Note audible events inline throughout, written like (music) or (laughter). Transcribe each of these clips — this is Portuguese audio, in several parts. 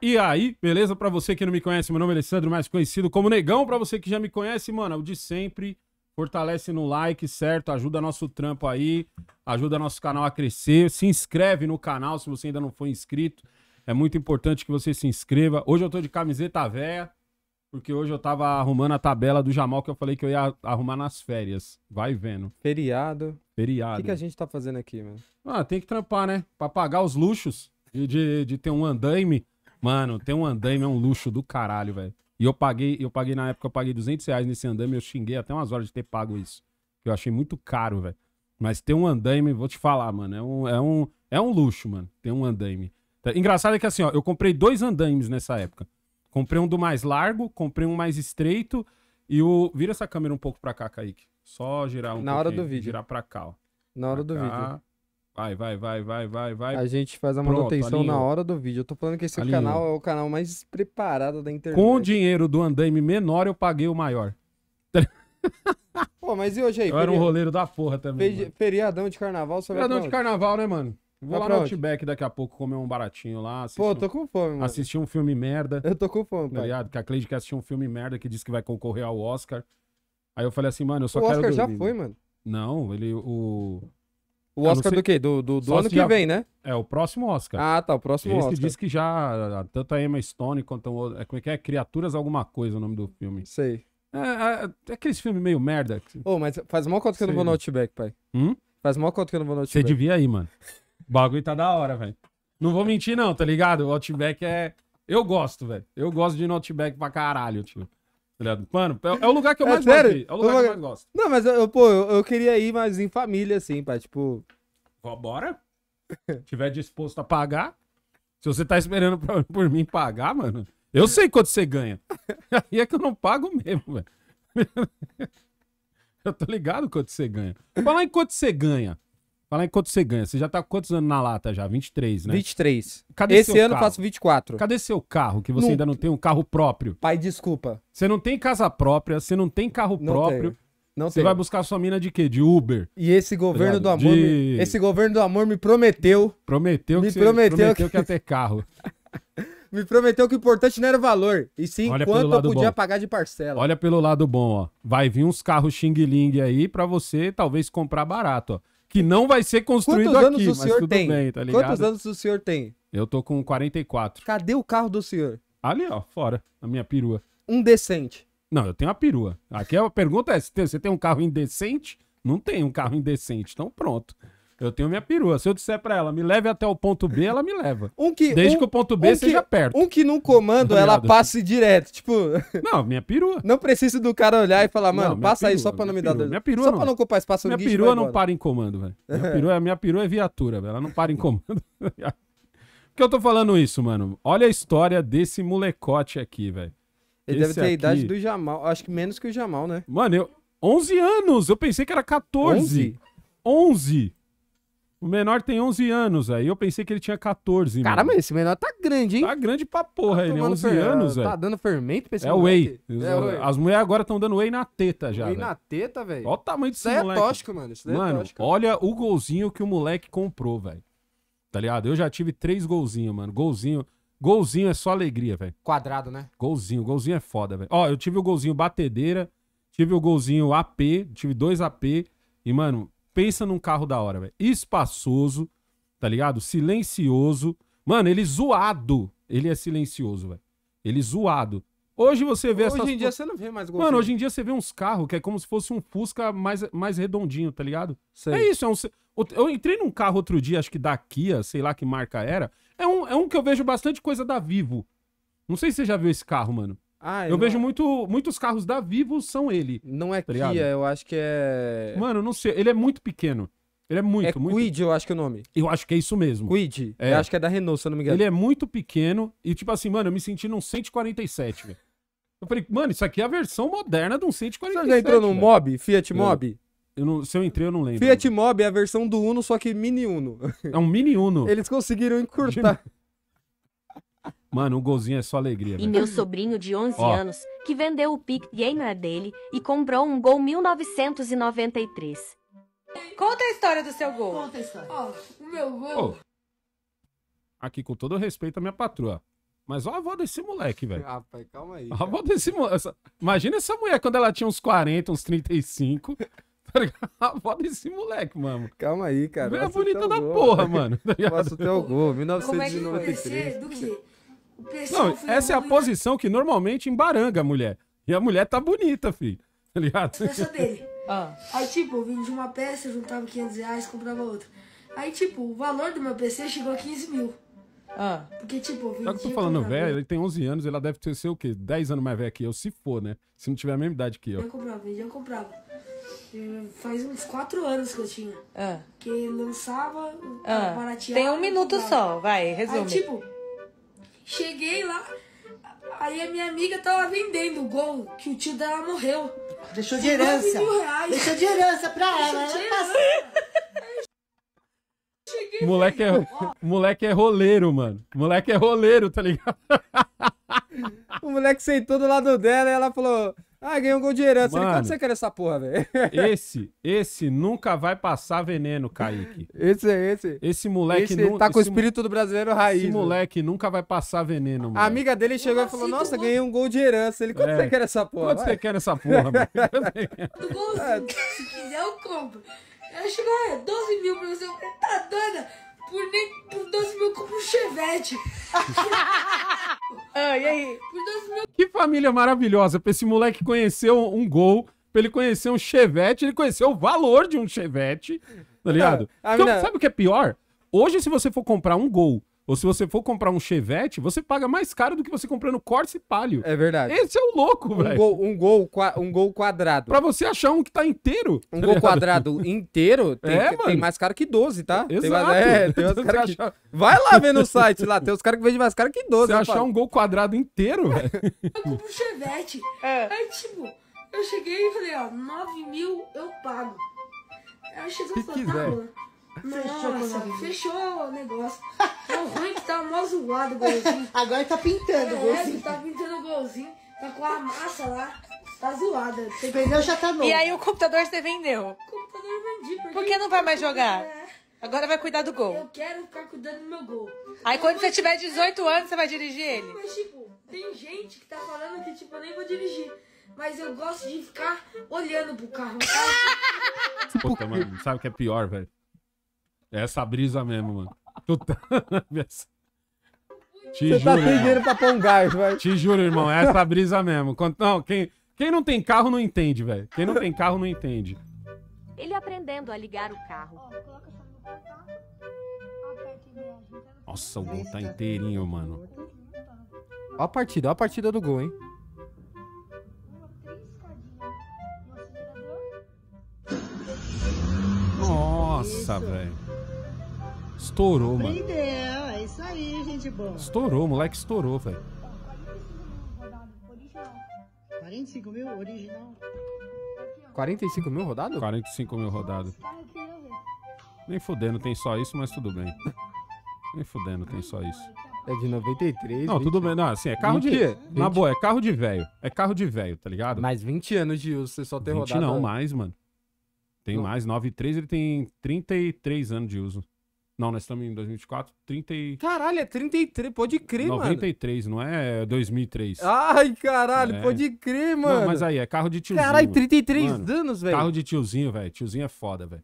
E aí, beleza? Para você que não me conhece, meu nome é Alessandro, mais conhecido como Negão. Para você que já me conhece, mano, o de sempre. Fortalece no like, certo? Ajuda nosso trampo aí, ajuda nosso canal a crescer. Se inscreve no canal se você ainda não for inscrito. É muito importante que você se inscreva. Hoje eu tô de camiseta velha, porque hoje eu tava arrumando a tabela do Jamal que eu falei que eu ia arrumar nas férias. Vai vendo. Feriado. Feriado. O que, que a gente tá fazendo aqui, mano? Ah, tem que trampar, né? Pra pagar os luxos de, de, de ter um andaime Mano, tem um andaime, é um luxo do caralho, velho. E eu paguei, eu paguei na época, eu paguei 200 reais nesse andaime, eu xinguei até umas horas de ter pago isso. Que eu achei muito caro, velho. Mas tem um andaime, vou te falar, mano, é um, é um, é um luxo, mano, tem um andaime. Tá, engraçado é que assim, ó, eu comprei dois andaimes nessa época. Comprei um do mais largo, comprei um mais estreito e o... Vira essa câmera um pouco pra cá, Kaique. Só girar um Na hora do vídeo. Girar pra cá, ó. Na hora pra do cá. vídeo. Vai, vai, vai, vai, vai, vai. A gente faz a manutenção na hora do vídeo. Eu tô falando que esse canal é o canal mais preparado da internet. Com o dinheiro do andaime menor, eu paguei o maior. (laughs) Pô, mas e hoje aí? Eu era um roleiro da porra também. Fe... Feriadão de carnaval, só Feriadão de carnaval, né, mano? Vou tá lá no Outback daqui a pouco comer um baratinho lá. Pô, tô com fome, mano. Assistir um filme merda. Eu tô com fome, tá pai. Tá que a Cleide quer assistir um filme merda que diz que vai concorrer ao Oscar. Aí eu falei assim, mano, eu só o quero. O Oscar dormir. já foi, mano. Não, ele. O, o Oscar do quê? Do, do, do ano que já... vem, né? É, o próximo Oscar. Ah, tá, o próximo Esse Oscar. Esse diz que já, tanto a Emma Stone quanto é, como é que é? Criaturas alguma coisa é o nome do filme. Sei. É, é, é aqueles filmes meio merda. Ô, que... oh, mas faz mal conta que eu não vou no Outback, pai. Hum? Faz mal conta que eu não vou no Outback. Você devia ir, mano. O bagulho tá da hora, velho. Não vou mentir não, tá ligado? O Outback é... Eu gosto, velho. Eu gosto de ir no Outback pra caralho, tio. Tá mano, é, é, o lugar que eu é mais é, gosto. É o lugar que eu mais gosto. Não, mas eu, pô, eu, eu, queria ir mais em família, assim, pá, tipo. Bora? Tiver disposto a pagar. Se você tá esperando pra, por mim pagar, mano, eu sei quanto você ganha. Aí é que eu não pago mesmo, velho. (laughs) Eu tô ligado quanto você ganha. Falar em quanto você ganha. Falar em quanto você ganha. Você já tá quantos anos na lata já? 23, né? 23. Cadê Esse seu ano carro? faço 24. Cadê seu carro? Que você não... ainda não tem um carro próprio. Pai, desculpa. Você não tem casa própria, você não tem carro não próprio. Tenho. você vai buscar sua mina de quê? De Uber. E esse governo do amor, de... me... esse governo do amor me prometeu. Prometeu me que prometeu, prometeu que... que ia ter carro. (laughs) me prometeu que o importante não era o valor, e sim Olha quanto eu podia bom. pagar de parcela. Olha pelo lado bom, ó. Vai vir uns carros xing-ling aí para você talvez comprar barato, ó que não vai ser construído Quantos aqui, anos o senhor tem? Bem, tá Quantos anos o senhor tem? Eu tô com 44. Cadê o carro do senhor? Ali, ó, fora, na minha perua. Um decente. Não, eu tenho uma perua. Aqui a pergunta é: você tem um carro indecente? Não tem um carro indecente, então pronto. Eu tenho minha perua. Se eu disser para ela, me leve até o ponto B, ela me leva. Um que, Desde um, que o ponto B um seja que, perto. Um que num comando tá ela passe direto, tipo. Não, minha perua. Não preciso do cara olhar e falar, mano, não, passa perua, aí só para não me dar dor. Minha perua só não. para não ocupar espaço minha Minha perua não para em comando, velho. Minha (laughs) perua, minha perua é viatura, velho. Ela não para em comando. (laughs) Por que eu tô falando isso, mano? Olha a história desse molecote aqui, velho. Ele Esse deve ter aqui... a idade do Jamal, acho que menos que o Jamal, né? Mano, eu 11 anos, eu pensei que era 14. 11? 11. O menor tem 11 anos, aí eu pensei que ele tinha 14. Caramba, mano. esse menor tá grande, hein? Tá grande pra porra, tá ele, 11 é fer... anos, velho. Tá dando fermento pra esse É o whey. É As mulheres agora estão dando whey na teta já, Whey na teta, velho? Olha o tamanho desse é moleque. Isso é tóxico, mano. Isso daí é mano, é tóxico. olha o golzinho que o moleque comprou, velho. Tá ligado? Eu já tive três golzinhos, mano. Golzinho... Golzinho é só alegria, velho. Quadrado, né? Golzinho. Golzinho é foda, velho. Ó, eu tive o golzinho batedeira, tive o golzinho AP, tive dois AP. E, mano, pensa num carro da hora, velho. Espaçoso, tá ligado? Silencioso. Mano, ele zoado. Ele é silencioso, velho. Ele zoado. Hoje você vê Hoje essas... em dia você não vê mais Golfinho. Mano, hoje em dia você vê uns carros que é como se fosse um Fusca mais, mais redondinho, tá ligado? Sei. É isso, é um... Eu entrei num carro outro dia, acho que da Kia, sei lá que marca era. É um, é um que eu vejo bastante coisa da Vivo. Não sei se você já viu esse carro, mano. Ah, eu, eu não... vejo muito, muitos carros da Vivo são ele. Não é tá Kia, eu acho que é. Mano, não sei. Ele é muito pequeno. Ele é muito, é muito. Quid, eu acho que é o nome. Eu acho que é isso mesmo. Quid. É. Eu acho que é da Renault, se eu não me engano. Ele é muito pequeno e, tipo assim, mano, eu me senti num 147, velho. Eu falei, mano, isso aqui é a versão moderna de um 147. Você já entrou num Mob? Fiat Mob? Eu não, se eu entrei, eu não lembro. Fiat Mob é a versão do Uno, só que mini Uno. É um mini Uno. (laughs) Eles conseguiram encurtar. Mano, um golzinho é só alegria. E velho. meu sobrinho de 11 Ó. anos, que vendeu o Pic Gamer dele e comprou um gol 1993. Conta a história do seu gol. Conta a história. Ó, o meu gol. Ô, aqui, com todo respeito à minha patroa. Mas olha a avó desse moleque, velho. Rapaz, calma aí. Olha a avó desse moleque. Essa... Imagina essa mulher quando ela tinha uns 40, uns 35. (laughs) Tá ligado? A avó desse moleque, mano. Calma aí, cara. Mulher bonita da gol, porra, mano. Tá Faço o teu gol, Como é que 1993. foi? Do quê? Não, essa é a posição que normalmente embaranga a mulher. E a mulher tá bonita, filho. (laughs) Tá ligado? Essa dele. Ah. Aí, tipo, eu vim de uma peça, juntava 500 reais, comprava outra. Aí, tipo, o valor do meu PC chegou a 15 mil. Ah. Porque, tipo, eu Só que eu tô falando velho, ele tem 11 anos, ela deve ter ser o quê? 10 anos mais velha que eu, se for, né? Se não tiver a mesma idade que eu. Eu comprava, eu comprava. Faz uns 4 anos que eu tinha. Ah. Que lançava, ah. barateava. Tem um minuto só, vai, resume. Aí, tipo, Cheguei lá, aí a minha amiga tava vendendo o gol, que o tio dela morreu. Deixou de herança. Deixou de herança pra ela. ela moleque é, moleque é roleiro, mano. Moleque é roleiro, tá ligado? o moleque sentou do lado dela e ela falou: ah, ganhou um gol de herança. Mano, quanto você quer essa porra, velho? (laughs) Esse, esse nunca vai passar veneno, Kaique. Esse é esse. Esse moleque nunca. nu... tá com esse o espírito do brasileiro raiz. Esse né? moleque nunca vai passar veneno, mano. A amiga dele chegou e falou: Nossa, ganhei um gol de herança. Ele, quanto é. você quer essa porra? Quanto vai? você quer essa porra, mano? (laughs) Se quiser, eu compro. Ela chegou, 12 mil pra você. Tá dando por, nem, por 12 mil compro um chevette. ah, e aí? Por 12 mil. Que família maravilhosa. Pra esse moleque conhecer um gol, pra ele conhecer um chevette, ele conheceu o valor de um chevette, tá ligado? É, então, sabe o que é pior? Hoje, se você for comprar um gol ou se você for comprar um Chevette, você paga mais caro do que você comprando Corsa e Palio. É verdade. Esse é o louco, um velho. Gol, um, gol, um gol quadrado. Pra você achar um que tá inteiro. Um tá gol quadrado (laughs) inteiro tem, é, tem, mais caro que 12, tá? Exato. É, (laughs) tem mais, é, tem mais caro que... Achar... Vai lá ver no site lá, tem os caras que vendem mais caro que 12. Você né, achar um gol quadrado inteiro, velho. Eu compro um Chevette. É. Aí, tipo, eu cheguei e falei, ó, 9 mil eu pago. Aí chegou e falou, tá, mano Fechou, Nossa, fechou o negócio. o (laughs) ruim que tá mó zoado o golzinho. Agora tá pintando é, o golzinho. É, tá pintando o golzinho. Tá com a massa lá. Tá zoada. O pneu já tá novo. E aí o computador você vendeu? O computador eu vendi. Porque Por que não vai mais jogar? É. Agora vai cuidar do gol. Eu quero ficar cuidando do meu gol. Aí eu quando você tiver 18 anos, você vai dirigir ele? Mas, tipo, tem gente que tá falando que, tipo, eu nem vou dirigir. Mas eu gosto de ficar olhando pro carro. Puta, mano, sabe o que é pior, velho? É essa brisa mesmo, mano. Tu (laughs) tá... Te Você tá juro, tá sem pra pôr um gás, velho. Te juro, irmão, é essa brisa mesmo. não, quem, quem não tem carro não entende, velho. Quem não tem carro não entende. Ele aprendendo a ligar o carro. Tá? Nossa, o gol tá inteirinho, mano. Ó a partida, ó a partida do gol, hein? Nossa, velho. Estourou, mano. Aprendeu, é isso aí, gente boa. Estourou, moleque estourou, velho. 45 mil original. 45 mil rodado? 45 mil rodado. Nem fudendo tem só isso, mas tudo bem. Nem fudendo tem só isso. É de 93. Não, 20... tudo bem. Não, assim, é carro 20, de. 20. Na boa, é carro de velho. É carro de velho, tá ligado? Mais 20 anos de uso, você só tem 20 rodado. Não, mais, mano. Tem não. mais. 9,3 ele tem 33 anos de uso. Não, nós estamos em 2024, 30 e... Caralho, é 33, pode crer, 93, mano. 93, não é 2003. Ai, caralho, é. pode crer, mano. Não, mas aí, é carro de tiozinho. Caralho, 33 mano. anos, velho. Carro de tiozinho, velho. Tiozinho é foda, velho.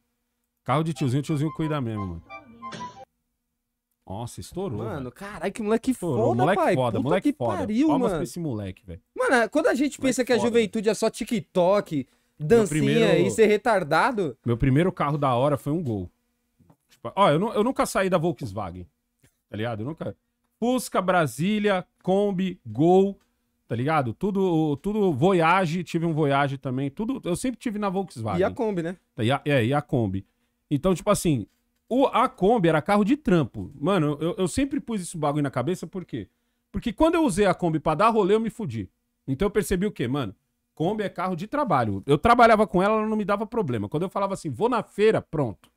Carro de tiozinho, tiozinho cuida mesmo, mano. Nossa, estourou. Mano, caralho, que moleque estourou. foda, moleque pai. Foda, Puta moleque que foda. pariu, Palmas mano. pra esse moleque, velho. Mano, quando a gente moleque pensa que foda, a juventude véio. é só TikTok, dancinha primeiro... e ser retardado... Meu primeiro carro da hora foi um Gol. Tipo, ó, eu, eu nunca saí da Volkswagen, tá ligado? Eu nunca. Fusca, Brasília, Kombi, Gol, tá ligado? Tudo, tudo Voyage, tive um Voyage também, tudo, eu sempre tive na Volkswagen. E a Kombi, né? Tá, e a, é, e a Kombi. Então, tipo assim, o, a Kombi era carro de trampo. Mano, eu, eu sempre pus isso bagulho na cabeça, por quê? Porque quando eu usei a Kombi pra dar rolê, eu me fudi. Então eu percebi o quê, mano? Kombi é carro de trabalho. Eu trabalhava com ela, ela não me dava problema. Quando eu falava assim, vou na feira, pronto.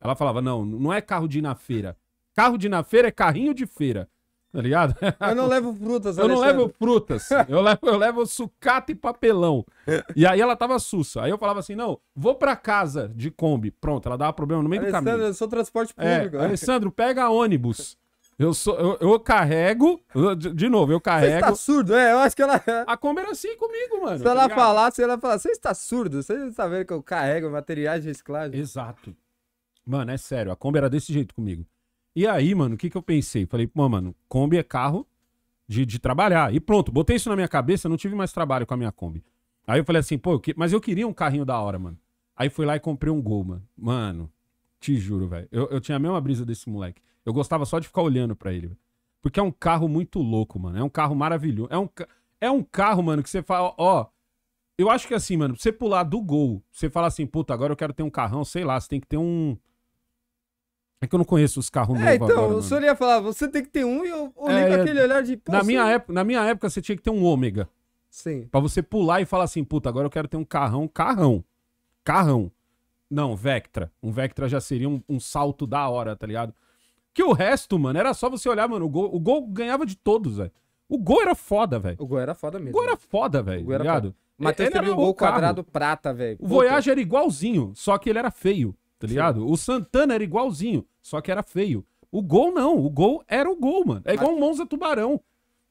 Ela falava: não, não é carro de ir na feira. Carro de ir na feira é carrinho de feira. Tá ligado? Eu não levo frutas, Eu Alexandre. não levo frutas. Eu levo, eu levo sucata e papelão. E aí ela tava sussa. Aí eu falava assim: não, vou pra casa de Kombi. Pronto, ela dava problema no meio Alexandre, do caminho. Alessandro, eu sou transporte é, público. É, Alessandro, pega ônibus. Eu, sou, eu, eu carrego. De, de, novo, eu carrego. Você tá surdo, é? Eu acho que ela. (laughs) A Kombi era assim comigo, mano. Se tá ela tá falasse, ela falar, você está surdo, você está vendo que eu carrego materiais de reciclagem. Exato. Mano, é sério, a Kombi era desse jeito comigo. E aí, mano, o que, que eu pensei? Falei, pô, mano, Kombi é carro de, de trabalhar. E pronto, botei isso na minha cabeça, não tive mais trabalho com a minha Kombi. Aí eu falei assim, pô, eu que... mas eu queria um carrinho da hora, mano. Aí fui lá e comprei um Gol, mano. Mano, te juro, velho. Eu, eu tinha a mesma brisa desse moleque. Eu gostava só de ficar olhando para ele, véio. Porque é um carro muito louco, mano. É um carro maravilhoso. É um, é um carro, mano, que você fala, ó. Eu acho que é assim, mano, pra você pular do gol, você fala assim, puta, agora eu quero ter um carrão, sei lá, você tem que ter um é que eu não conheço os carros é, então, agora. Então, o senhor ia falar, você tem que ter um e eu olhei é, com é, aquele olhar de... Na, minha época, na minha época, você tinha que ter um ômega. Sim. Pra você pular e falar assim, puta, agora eu quero ter um carrão, carrão. Carrão. Não, Vectra. Um Vectra já seria um, um salto da hora, tá ligado? Que o resto, mano, era só você olhar, mano, o gol, o gol ganhava de todos, velho. O gol era foda, velho. O gol era foda mesmo. O gol era foda, velho, era tá ligado? Matheus teve um gol quadrado prata, velho. O Voyage era igualzinho, só que ele era feio tá ligado? Sim. O Santana era igualzinho, só que era feio. O gol não, o gol era o gol, mano. É igual o Monza Tubarão.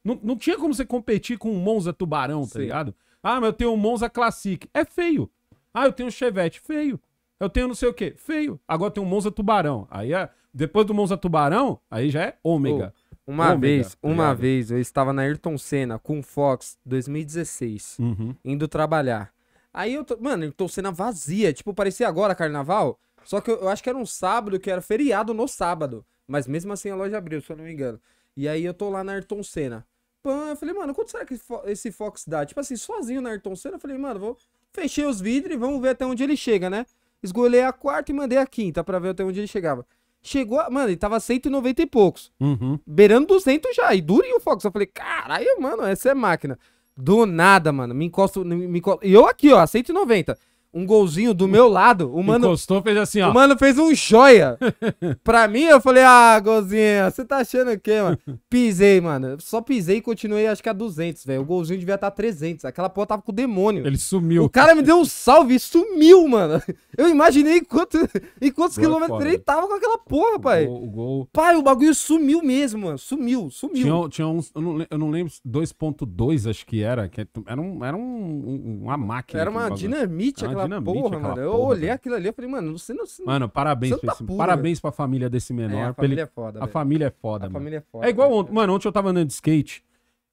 Não, não tinha como você competir com um Monza Tubarão, tá Sim. tá ligado? Ah, mas eu tenho um Monza Classic. É feio. Ah, eu tenho um Chevette. Feio. Eu tenho não sei o quê. Feio. Agora tem um Monza Tubarão. Aí é... depois do Monza Tubarão, aí já é ômega. Oh, uma vez, tá uma vez, eu estava na Ayrton Senna com o Fox 2016, uhum. indo trabalhar. Aí eu tô, mano, Ayrton Senna vazia, tipo, parecia agora carnaval. Só que eu, eu acho que era um sábado, que era feriado no sábado. Mas mesmo assim a loja abriu, se eu não me engano. E aí eu tô lá na Ayrton Senna. Pã, eu falei, mano, quanto será que esse Fox dá? Tipo assim, sozinho na Ayrton Senna, eu falei, mano, vou... Fechei os vidros e vamos ver até onde ele chega, né? Esgolei a quarta e mandei a quinta pra ver até onde ele chegava. Chegou, a... mano, ele tava 190 e poucos. Uhum. Beirando 200 já, e durinho o Fox. Eu falei, caralho, mano, essa é máquina. Do nada, mano, me encosto, me E eu aqui, ó, 190 um golzinho do meu lado. O mano Encostou, fez assim, ó. O mano fez um joia. (laughs) pra mim, eu falei, ah, golzinho, você tá achando o quê, mano? Pisei, mano. Só pisei e continuei, acho que a 200, velho. O golzinho devia tá estar 300. Aquela porra tava com o demônio. Ele sumiu. O cara me deu um salve e sumiu, mano. Eu imaginei quanto, em quantos Boa é quilômetros ele tava com aquela porra, pai. O gol, o gol, Pai, o bagulho sumiu mesmo, mano. Sumiu, sumiu. Tinha, tinha uns, eu não, eu não lembro, 2.2 acho que era. Que é, era um, era um, um uma máquina. Era uma dinamite, aquela aquela dinamite, porra, mano. Porra, eu olhei aquilo ali, e falei, mano, você não. Você mano, parabéns pra tá esse, Parabéns pra família desse menor. É, a família ele... é foda. A velho. família é foda, a mano. Família é, é foda, é igual ontem. Mano, ontem eu tava andando de skate.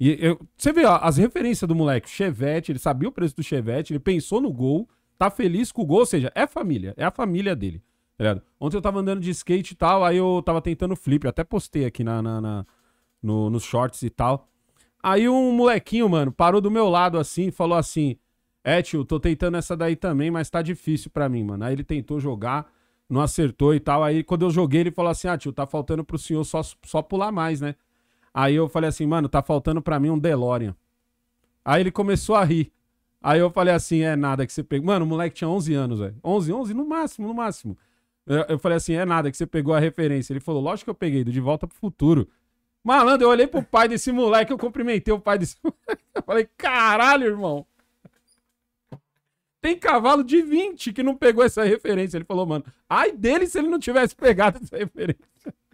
E eu... você vê ó, as referências do moleque. Chevette, ele sabia o preço do Chevette, ele pensou no gol, tá feliz com o gol, ou seja, é família. É a família dele. Tá Ontem eu tava andando de skate e tal, aí eu tava tentando flip, eu até postei aqui na, na, na no, nos shorts e tal. Aí um molequinho, mano, parou do meu lado assim e falou assim: é, tio, tô tentando essa daí também, mas tá difícil para mim, mano. Aí ele tentou jogar, não acertou e tal. Aí quando eu joguei, ele falou assim: ah, tio, tá faltando pro senhor só, só pular mais, né? Aí eu falei assim, mano, tá faltando para mim um DeLorean. Aí ele começou a rir. Aí eu falei assim, é nada que você pegou. Mano, o moleque tinha 11 anos, velho. 11, 11 no máximo, no máximo. Eu, eu, falei assim, é nada que você pegou a referência. Ele falou, lógico que eu peguei, do De Volta pro Futuro. Malandro, eu olhei pro pai desse moleque, eu cumprimentei o pai desse (laughs) moleque. Eu falei, caralho, irmão. Tem cavalo de 20 que não pegou essa referência. Ele falou, mano, ai dele se ele não tivesse pegado essa referência. (laughs)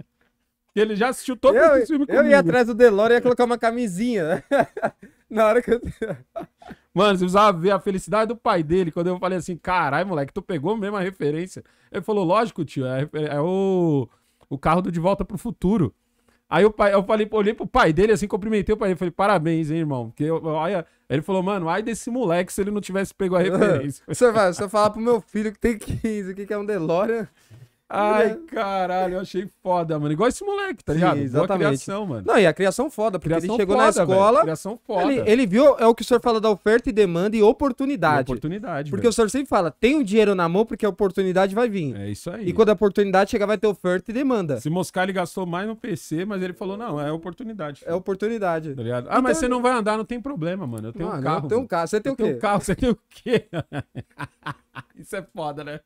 Ele já assistiu todo o filme comigo. Eu ia atrás do Delore e ia colocar uma camisinha. Né? (laughs) Na hora que eu... (laughs) Mano, você precisava ver a felicidade do pai dele quando eu falei assim, caralho, moleque, tu pegou mesmo a referência. Ele falou, lógico, tio, é, é o, o carro do De Volta pro Futuro. Aí o pai, eu falei, olhei pro pai dele assim, cumprimentei o pai dele, falei, parabéns, hein, irmão. Porque eu, olha, ele falou, mano, ai desse moleque se ele não tivesse pego a (laughs) referência. você vai, você falar pro meu filho que tem 15, o que, que é um DeLorean? Ai, caralho, eu achei foda, mano. Igual esse moleque, tá Sim, ligado? Exatamente. Boa criação, mano. Não, e a criação foda, porque criação ele chegou foda, na escola. Criação foda. Ele, ele, viu, é o que o senhor fala da oferta e demanda e oportunidade. E oportunidade. Porque o senhor sempre fala, tem o um dinheiro na mão porque a oportunidade vai vir. É isso aí. E quando a oportunidade chegar, vai ter oferta e demanda. Se moscar, ele gastou mais no PC, mas ele falou, não, é oportunidade. Filho. É oportunidade. Tá ligado? Ah, então, mas você não vai andar, não tem problema, mano. Eu tenho mano, um carro. Eu tenho um carro. Você tem o quê? Eu tenho um carro, você tem o quê? isso é foda, né?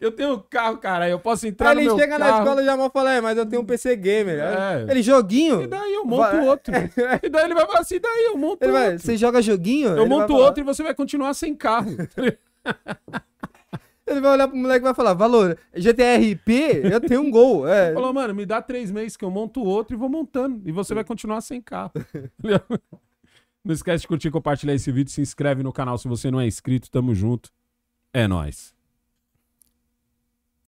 Eu tenho um carro, cara. Eu posso entrar aí no meu carro. Ele chega na escola e já mal fala, é, mas eu tenho um PC gamer. É. Ele, joguinho? E daí eu monto vai... outro. (laughs) e daí ele vai falar assim, daí eu monto ele vai, outro. Você joga joguinho? Eu monto outro e você vai continuar sem carro. (laughs) Tá ele vai olhar pro moleque e vai falar, valor, GTRP, eu tenho um gol. É. Falou, mano, me dá três meses que eu monto outro e vou montando. E você vai continuar sem carro. (laughs) Não esquece de curtir, compartilhar esse vídeo, se inscreve no canal se você não é inscrito. Tamo junto. É nóis.